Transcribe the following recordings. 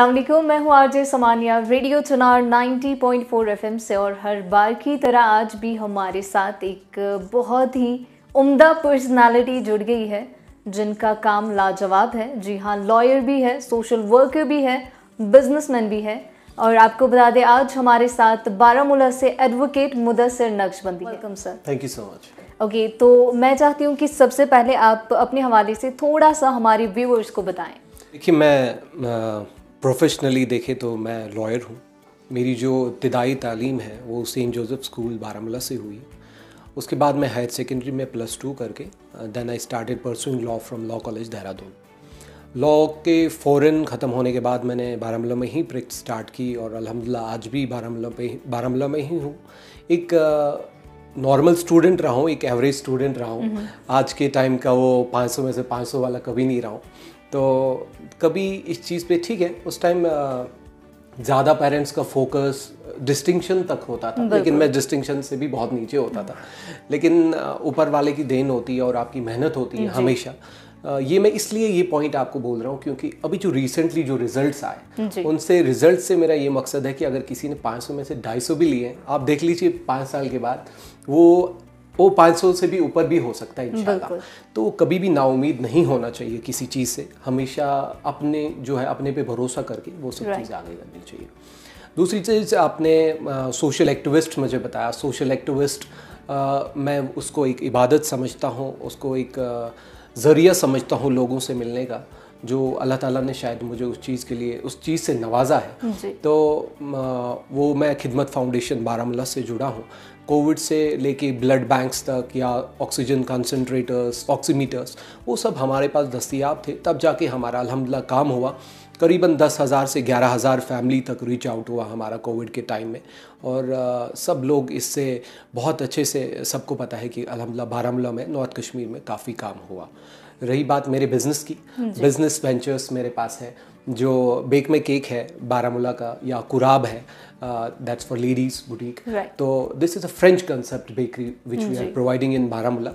असलम मैं हूँ RJ Samaniya radio Chinar 90.4 FM से और हर बार की तरह आज भी हमारे साथ एक बहुत ही उम्दा पर्सनालिटी जुड़ गई है जिनका काम लाजवाब है जी हाँ लॉयर भी है सोशल वर्कर भी है बिजनेसमैन भी है और आपको बता दें आज हमारे साथ बारामूला से advocate Mudasir Naqshbandi welcome sir thank you so much okay तो मैं चाहती हूँ कि सबसे पहले आप अपने हवाले से थोड़ा सा हमारे व्यूअर्स को बताएं देखिए मैं प्रोफेशनली देखें तो मैं लॉयर हूँ मेरी जो इब्तदाई तालीम है वो सेंट जोसेफ स्कूल बारामूला से हुई उसके बाद मैं हायर सेकेंडरी में प्लस टू करके then I started pursuing law from law college Dehradun law के फ़ौरन ख़त्म होने के बाद मैंने बारामूला में ही प्रैक्टिस स्टार्ट की और अलहमदिल्ला आज भी बारामूला पे बारामूला में ही हूँ एक नॉर्मल स्टूडेंट रहा हूँ एक एवरेज स्टूडेंट रहा हूँ हम्म। आज के टाइम का वो 500 में से 500 वाला कभी नहीं रहा हूँ तो कभी इस चीज़ पे ठीक है उस टाइम ज़्यादा पेरेंट्स का फोकस डिस्टिंक्शन तक होता था लेकिन मैं डिस्टिंक्शन से भी बहुत नीचे होता था लेकिन ऊपर वाले की देन होती है और आपकी मेहनत होती है हमेशा ये मैं इसलिए ये पॉइंट आपको बोल रहा हूँ क्योंकि अभी जो रिसेंटली जो रिजल्ट्स आए उनसे रिजल्ट से मेरा ये मकसद है कि अगर किसी ने 500 में से 250 भी लिए आप देख लीजिए पाँच साल के बाद वो वो 500 से भी ऊपर भी हो सकता है इंशाल्लाह तो कभी भी नाउमीद नहीं होना चाहिए किसी चीज़ से हमेशा अपने जो है अपने पे भरोसा करके वो सब चीज़ आगे करनी चाहिए दूसरी चीज़ आपने आ, सोशल एक्टिविस्ट मुझे बताया सोशल एक्टिविस्ट आ, मैं उसको एक इबादत समझता हूँ उसको एक ज़रिया समझता हूँ लोगों से मिलने का जो अल्लाह ताला ने शायद मुझे उस चीज़ के लिए उस चीज़ से नवाजा है तो वो मैं खिदमत फाउंडेशन बारामूला से जुड़ा हूँ कोविड से लेके ब्लड बैंक्स तक या ऑक्सीजन कंसनट्रेटर्स ऑक्सीमीटर्स वो सब हमारे पास दस्तियाब थे तब जाके हमारा अलहमदिल्ला काम हुआ करीबन दस हज़ार से ग्यारह हज़ार फैमिली तक रीच आउट हुआ हमारा कोविड के टाइम में और आ, सब लोग इससे बहुत अच्छे से सबको पता है कि अलहमदिल्ला बारामूला में नॉर्थ कश्मीर में काफ़ी काम हुआ रही बात मेरे बिजनेस की बिजनेस वेंचर्स मेरे पास है जो बेक में केक है बारामूला का या कुराब है दैट्स फॉर लेडीज बुटीक तो this is a French concept bakery which we are providing in Baramulla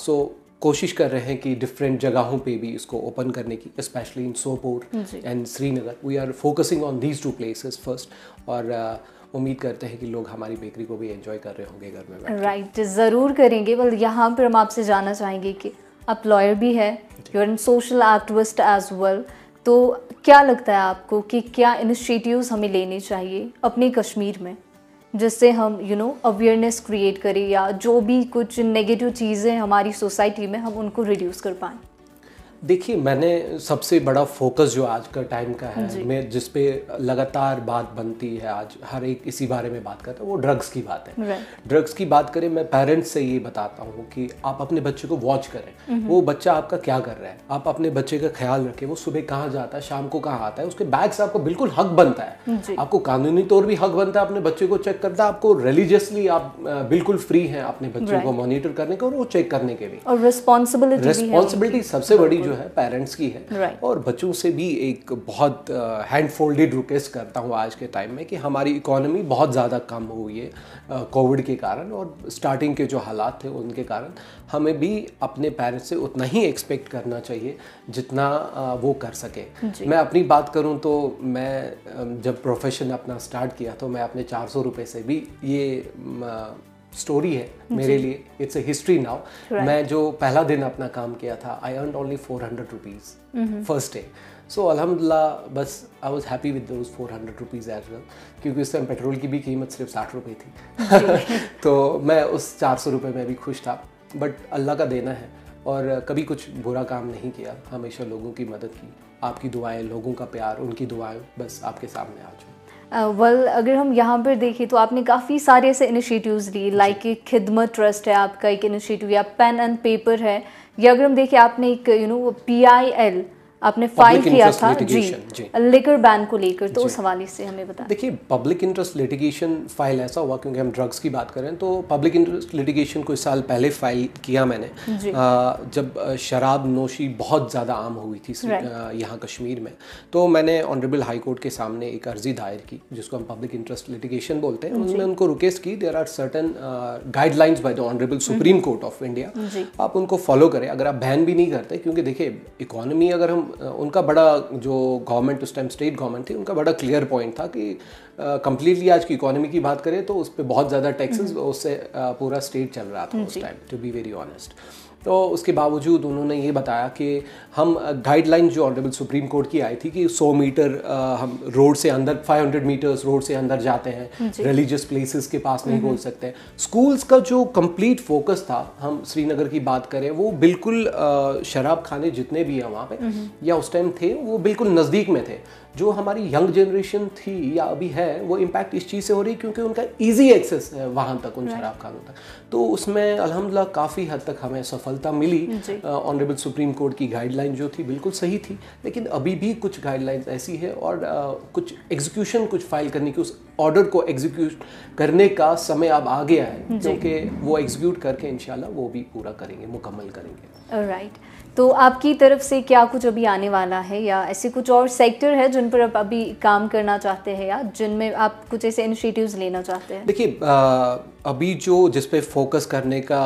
so uh, कोशिश कर रहे हैं कि डिफरेंट जगहों पे भी इसको ओपन करने की specially in Sopore and Srinagar we are focusing on these two places first और uh, उम्मीद करते हैं कि लोग हमारी बेकरी को भी एंजॉय कर रहे होंगे घर में राइट right, ज़रूर करेंगे बल यहाँ पर हम आपसे जाना चाहेंगे कि आप लॉयर भी है you are an social activist as well तो क्या लगता है आपको कि क्या इनिशिएटिव्स हमें लेने चाहिए अपने कश्मीर में जिससे हम यू नो अवेयरनेस क्रिएट करें या जो भी कुछ नेगेटिव चीज़ें हमारी सोसाइटी में हम उनको रिड्यूस कर पाएँ देखिए मैंने सबसे बड़ा फोकस जो आज का टाइम का है मैं जिस पे लगातार बात बनती है आज हर एक इसी बारे में बात करता है वो ड्रग्स की बात है ड्रग्स की बात करें मैं पेरेंट्स से ये बताता हूँ कि आप अपने बच्चे को वॉच करें वो बच्चा आपका क्या कर रहा है आप अपने बच्चे का ख्याल रखें वो सुबह कहाँ जाता है शाम को कहाँ आता है उसके बैग से आपको बिल्कुल हक बनता है आपको कानूनी तौर भी हक बनता है अपने बच्चे को चेक करता है आपको रिलीजियसली आप बिल्कुल फ्री हैं अपने बच्चों को मॉनिटर करने के और वो चेक करने के भी और रिस्पॉन्सिबिलिटी रिस्पॉन्सिबिलिटी सबसे बड़ी जो है पेरेंट्स की है right. और बच्चों से भी एक बहुत हैंड फोल्डेड रिक्वेस्ट करता हूँ आज के टाइम में कि हमारी इकोनॉमी बहुत ज़्यादा कम हुई है कोविड के कारण और स्टार्टिंग के जो हालात थे उनके कारण हमें भी अपने पेरेंट्स से उतना ही एक्सपेक्ट करना चाहिए जितना वो कर सके मैं अपनी बात करूँ तो मैं जब प्रोफेशन अपना स्टार्ट किया तो मैं अपने चार सौ रुपये से भी ये स्टोरी है मेरे लिए इट्स ए हिस्ट्री नाउ मैं जो पहला दिन अपना काम किया था I earn only four hundred rupees first day so अलहमदिल्ला बस I was happy with those four hundred rupees as well क्योंकि उस टाइम पेट्रोल की भी कीमत सिर्फ साठ रुपये थी तो मैं उस चार सौ रुपये में भी खुश था बट अल्लाह का देना है और कभी कुछ बुरा काम नहीं किया हमेशा लोगों की मदद की आपकी दुआएं लोगों का प्यार उनकी दुआएं बस आपके सामने आ जाओ वल uh, well, अगर हम यहाँ पर देखें तो आपने काफ़ी सारे ऐसे इनिशिएटिव्स लिए लाइक एक खिदमत ट्रस्ट है आपका एक इनिशिएटिव या पेन एंड पेपर है या अगर हम देखें आपने एक you know P I L आपने फाइल किया था जी, जी लिकर बैन को लेकर तो उस हवाले से हमें बताएं देखिए पब्लिक इंटरेस्ट लिटिगेशन फाइल ऐसा हुआ क्योंकि हम ड्रग्स की बात करें तो पब्लिक इंटरेस्ट लिटिगेशन कुछ साल पहले फाइल किया मैंने आ, जब शराब नोशी बहुत ज़्यादा आम हुई थी यहाँ कश्मीर में तो मैंने ऑनरेबल हाई कोर्ट के सामने एक अर्जी दायर की जिसको हम पब्लिक इंटरेस्ट लिटिगेशन बोलते हैं उसमें उनको रिक्वेस्ट की there are certain guidelines by the honourable supreme court of India आप उनको फॉलो करें अगर आप बैन भी नहीं करते क्योंकि देखिए इकोनॉमी अगर हम उनका बड़ा जो गवर्नमेंट उस टाइम स्टेट गवर्नमेंट थी उनका बड़ा क्लियर पॉइंट था कि कंप्लीटली आज की इकोनॉमी की बात करें तो उस पर बहुत ज़्यादा टैक्सेस हम्म। उससे पूरा स्टेट चल रहा था हम्म, उस time to be very honest तो उसके बावजूद उन्होंने ये बताया कि हम गाइडलाइन जो ऑनरेबल सुप्रीम कोर्ट की आई थी कि 100 मीटर हम रोड से अंदर 500 मीटर्स रोड से अंदर जाते हैं रिलीजियस प्लेसेस के पास नहीं बोल सकते स्कूल्स का जो कंप्लीट फोकस था हम श्रीनगर की बात करें वो बिल्कुल शराब खाने जितने भी हैं वहाँ पे या उस टाइम थे वो बिल्कुल नज़दीक में थे जो हमारी यंग जनरेशन थी या अभी है वो इम्पैक्ट इस चीज़ से हो रही क्योंकि उनका ईजी एक्सेस है वहाँ तक उन शराब खानों तक तो उसमें अलहमदिल्ला काफ़ी हद तक हमें सफल सफलता मिली ऑनरेबल सुप्रीम कोर्ट की गाइडलाइन जो थी बिल्कुल सही थी लेकिन अभी भी कुछ गाइडलाइंस ऐसी है और आ, कुछ एग्जीक्यूशन कुछ फाइल करने की उस ऑर्डर को एग्जीक्यूट करने का समय अब आ गया है क्योंकि वो एग्जीक्यूट करके इनशाला वो भी पूरा करेंगे मुकम्मल करेंगे राइट right. तो आपकी तरफ से क्या कुछ अभी आने वाला है या ऐसे कुछ और सेक्टर है जिन पर आप अभी काम करना चाहते हैं या जिनमें आप कुछ ऐसे इनिशिएटिव्स लेना चाहते हैं देखिए अभी जो जिस पे फोकस करने का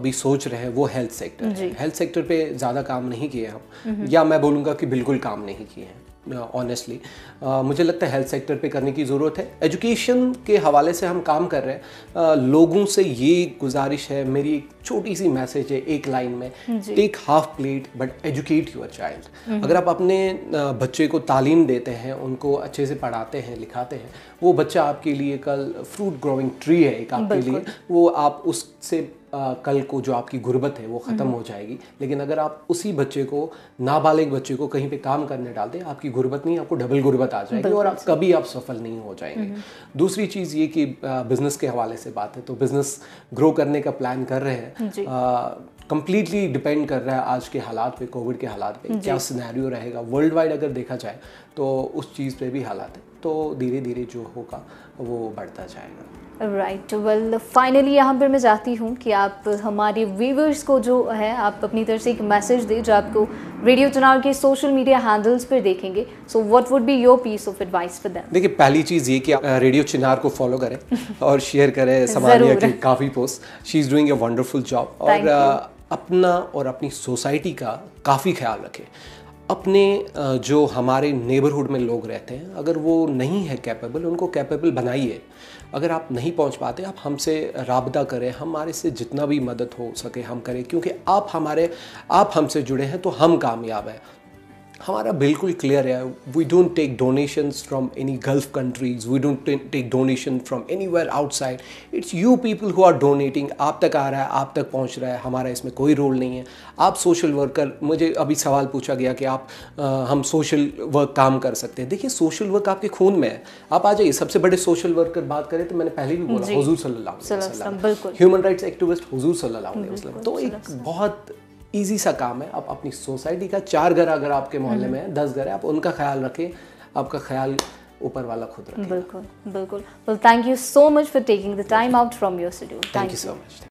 अभी सोच रहे हैं वो हेल्थ सेक्टर है हेल्थ सेक्टर पे ज़्यादा काम नहीं किए हम या मैं बोलूँगा कि बिल्कुल काम नहीं किए हैं ऑनेस्टली uh, uh, मुझे लगता है हेल्थ सेक्टर पे करने की ज़रूरत है एजुकेशन के हवाले से हम काम कर रहे हैं uh, लोगों से ये गुजारिश है मेरी एक छोटी सी मैसेज है एक लाइन में take half plate but educate your child अगर आप अपने uh, बच्चे को तालीम देते हैं उनको अच्छे से पढ़ाते हैं लिखाते हैं वो बच्चा आपके लिए कल फ्रूट ग्रोइंग ट्री है एक आपके लिए वो आप उससे आ, कल को जो आपकी गुर्बत है वो ख़त्म हो जाएगी लेकिन अगर आप उसी बच्चे को नाबालिग बच्चे को कहीं पे काम करने डालते दें आपकी गुर्बत नहीं आपको डबल गुर्बत आ जाएगी और आप कभी आप सफल नहीं हो जाएंगे हम्म। दूसरी चीज़ ये कि बिज़नेस के हवाले से बात है तो बिज़नेस ग्रो करने का प्लान कर रहे हैं कंप्लीटली डिपेंड कर रहा है आज के हालात पे कोविड के हालात पे क्या सिनेरियो रहेगा वर्ल्ड वाइड अगर देखा जाए तो उस चीज़ पे भी हालात है तो धीरे धीरे जो होगा वो बढ़ता जाएगा राइट वेल फाइनली यहाँ पर मैं चाहती हूँ कि आप हमारे व्यूवर्स को जो है आप अपनी तरफ से एक मैसेज दें जो आपको रेडियो चुनाव के सोशल मीडिया हैंडल्स पर देखेंगे so what would be your piece of advice for them देखिए पहली चीज़ ये कि आप रेडियो चिनार को फॉलो करें और शेयर करें समाज के काफ़ी post she is doing a wonderful job और अपना और अपनी सोसाइटी का काफ़ी ख्याल रखें अपने जो हमारे नेबरहुड में लोग रहते हैं अगर वो नहीं है कैपेबल उनको कैपेबल बनाइए अगर आप नहीं पहुंच पाते आप हमसे रबता करें हमारे से जितना भी मदद हो सके हम करें क्योंकि आप हमारे आप हमसे जुड़े हैं तो हम कामयाब हैं हमारा बिल्कुल क्लियर है we don't take donations from any gulf countries we don't take donation from anywhere outside it's you people who are donating आप तक आ रहा है आप तक पहुंच रहा है हमारा इसमें कोई रोल नहीं है आप सोशल वर्कर मुझे अभी सवाल पूछा गया कि आप आ, हम सोशल वर्क काम कर सकते हैं देखिए सोशल वर्क आपके खून में है आप आ जाइए सबसे बड़े सोशल वर्कर बात करें तो मैंने पहले भी बोला हजूर सल्ला ह्यूमन राइट्स एक्टिविस्ट हजूर सल्ला तो एक बहुत ईजी सा काम है आप अपनी सोसाइटी का चार घर अगर आपके मोहल्ले में है हम्म। दस घर है आप उनका ख्याल रखें आपका ख्याल ऊपर वाला खुद रखें बिल्कुल बिल्कुल thank you so much for taking the time out from your schedule thank you so much